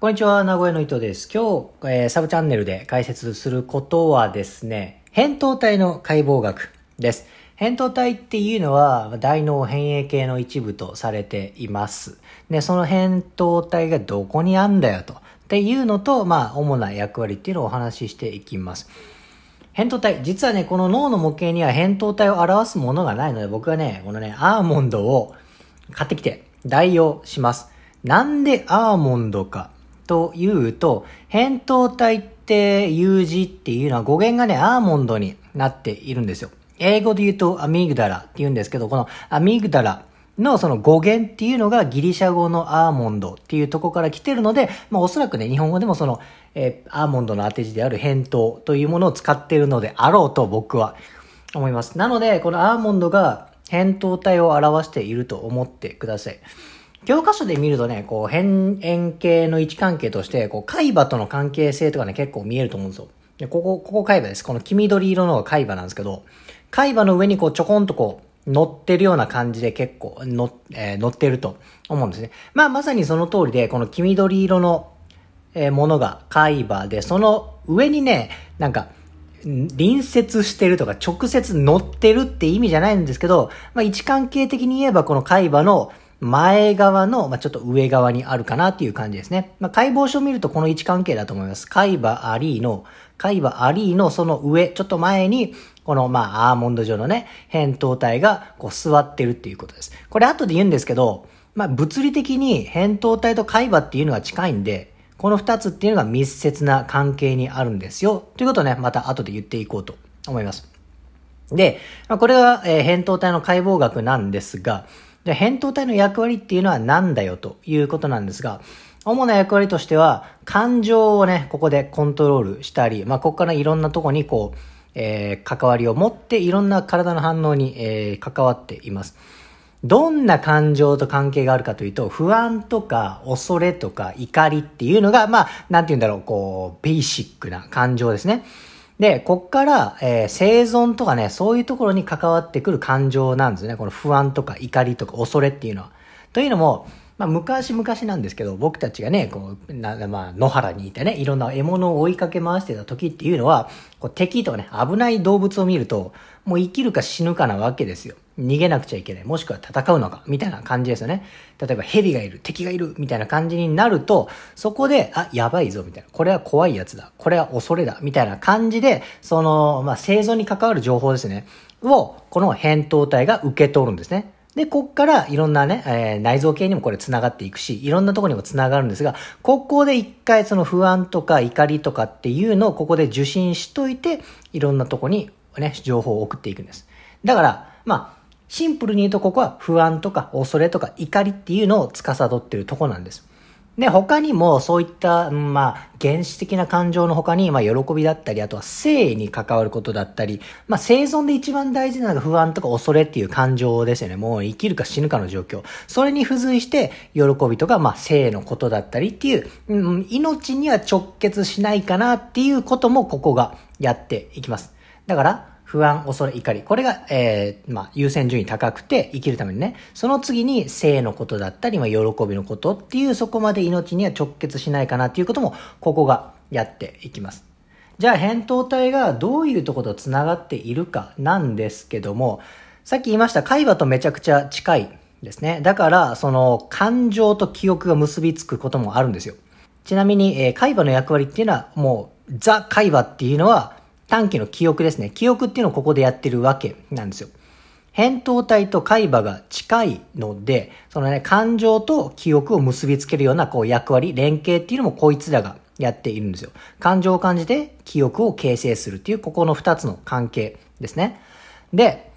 こんにちは、名古屋の伊藤です。今日、えー、サブチャンネルで解説することはですね、扁桃体の解剖学です。扁桃体っていうのは大脳変影系の一部とされています。で、その扁桃体がどこにあんだよと。っていうのと、まあ、主な役割っていうのをお話ししていきます。扁桃体。実はね、この脳の模型には扁桃体を表すものがないので、僕はね、このね、アーモンドを買ってきて代用します。なんでアーモンドか。というと、扁桃体っていう字っていうのは語源がね、アーモンドになっているんですよ。英語で言うとアミグダラって言うんですけど、このアミグダラのその語源っていうのがギリシャ語のアーモンドっていうとこから来てるので、まあおそらくね、日本語でもその、えー、アーモンドの当て字である扁桃というものを使ってるのであろうと僕は思います。なので、このアーモンドが扁桃体を表していると思ってください。教科書で見るとね、こう、変円形の位置関係として、こう、海馬との関係性とかね、結構見えると思うんですよ。で、ここ、ここ海馬です。この黄緑色のが海馬なんですけど、海馬の上にこう、ちょこんとこう、乗ってるような感じで結構、乗、えー、乗ってると思うんですね。まあ、まさにその通りで、この黄緑色の、えー、ものが海馬で、その上にね、なんか、隣接してるとか直接乗ってるって意味じゃないんですけど、まあ、位置関係的に言えばこの海馬の前側の、まあ、ちょっと上側にあるかなっていう感じですね。まあ、解剖書を見るとこの位置関係だと思います。海馬アリーの、海馬アリーのその上、ちょっと前に、この、まあ、アーモンド状のね、扁桃体がこう座ってるっていうことです。これ後で言うんですけど、まあ、物理的に扁桃体と海馬っていうのが近いんで、この二つっていうのが密接な関係にあるんですよ。ということをね、また後で言っていこうと思います。で、これが、えー、扁桃体の解剖学なんですが、じゃあ、扁桃体の役割っていうのは何だよということなんですが、主な役割としては、感情をね、ここでコントロールしたり、まあ、ここからいろんなとこにこう、えー、関わりを持って、いろんな体の反応に、えー、関わっています。どんな感情と関係があるかというと、不安とか恐れとか怒りっていうのが、まあ、なんて言うんだろう、こう、ベーシックな感情ですね。で、こっから、えー、生存とかね、そういうところに関わってくる感情なんですね。この不安とか怒りとか恐れっていうのは。というのも、まあ、昔々なんですけど、僕たちがね、こう、な、まあ、野原にいてね、いろんな獲物を追いかけ回してた時っていうのは、こう敵とかね、危ない動物を見ると、もう生きるか死ぬかなわけですよ。逃げなくちゃいけない、もしくは戦うのか、みたいな感じですよね。例えば蛇がいる、敵がいる、みたいな感じになると、そこで、あ、やばいぞ、みたいな。これは怖いやつだ。これは恐れだ。みたいな感じで、その、まあ、生存に関わる情報ですね。を、この扁桃体が受け取るんですね。で、こっからいろんなね、えー、内臓系にもこれ繋がっていくし、いろんなとこにも繋がるんですが、ここで一回その不安とか怒りとかっていうのをここで受信しといて、いろんなとこにね、情報を送っていくんです。だから、まあ、シンプルに言うとここは不安とか恐れとか怒りっていうのを司っているとこなんです。で、他にもそういった、まあ、原始的な感情の他に、まあ、喜びだったり、あとは生に関わることだったり、まあ、生存で一番大事なのが不安とか恐れっていう感情ですよね。もう生きるか死ぬかの状況。それに付随して、喜びとか、まあ、生のことだったりっていう、うん、命には直結しないかなっていうこともここがやっていきます。だから、不安、恐れ、怒り。これが、えー、まあ、優先順位高くて生きるためにね。その次に性のことだったり、まあ、喜びのことっていう、そこまで命には直結しないかなっていうことも、ここがやっていきます。じゃあ、扁桃体がどういうところと繋がっているかなんですけども、さっき言いました、海馬とめちゃくちゃ近いですね。だから、その、感情と記憶が結びつくこともあるんですよ。ちなみに、えー、海馬の役割っていうのは、もう、ザ・海馬っていうのは、短期の記憶ですね。記憶っていうのをここでやってるわけなんですよ。扁桃体と海馬が近いので、そのね、感情と記憶を結びつけるようなこう役割、連携っていうのもこいつらがやっているんですよ。感情を感じて記憶を形成するっていう、ここの二つの関係ですね。で、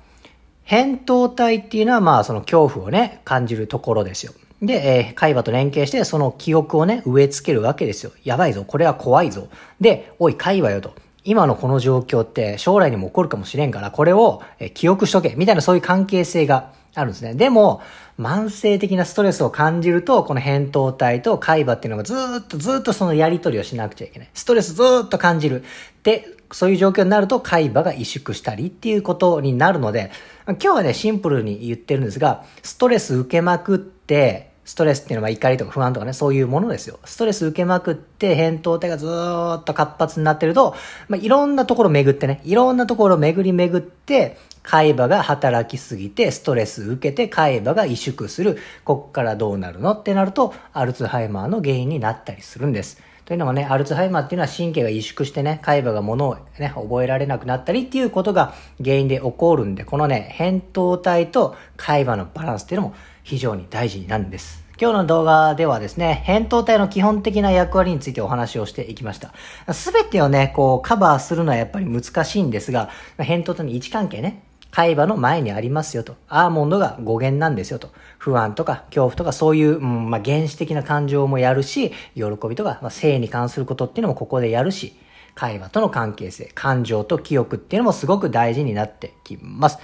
扁桃体っていうのはまあその恐怖をね、感じるところですよ。で、えー、海馬と連携して、その記憶をね、植え付けるわけですよ。やばいぞ、これは怖いぞ。で、おい、海馬よと。今のこの状況って将来にも起こるかもしれんから、これを記憶しとけ、みたいなそういう関係性があるんですね。でも、慢性的なストレスを感じると、この扁桃体と海馬っていうのがずっとずっとそのやりとりをしなくちゃいけない。ストレスずっと感じる。で、そういう状況になると海馬が萎縮したりっていうことになるので、今日はね、シンプルに言ってるんですが、ストレス受けまくって、ストレスっていうのは怒りとか不安とかね、そういうものですよ。ストレス受けまくって、扁桃体がずーっと活発になってると、まあ、いろんなところ巡ってね、いろんなところ巡り巡って、海馬が働きすぎて、ストレス受けて海馬が萎縮する。こっからどうなるのってなると、アルツハイマーの原因になったりするんです。というのもね、アルツハイマーっていうのは神経が萎縮してね、海馬が物をね、覚えられなくなったりっていうことが原因で起こるんで、このね、扁桃体と海馬のバランスっていうのも非常に大事なんです。今日の動画ではですね、扁桃体の基本的な役割についてお話をしていきました。すべてをね、こう、カバーするのはやっぱり難しいんですが、扁桃体の位置関係ね、海馬の前にありますよと。アーモンドが語源なんですよと。不安とか恐怖とかそういう、うんまあ、原始的な感情もやるし、喜びとか、まあ、性に関することっていうのもここでやるし、会話との関係性、感情と記憶っていうのもすごく大事になってきます。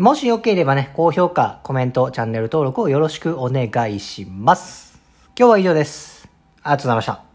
もしよければね、高評価、コメント、チャンネル登録をよろしくお願いします。今日は以上です。ありがとうございました。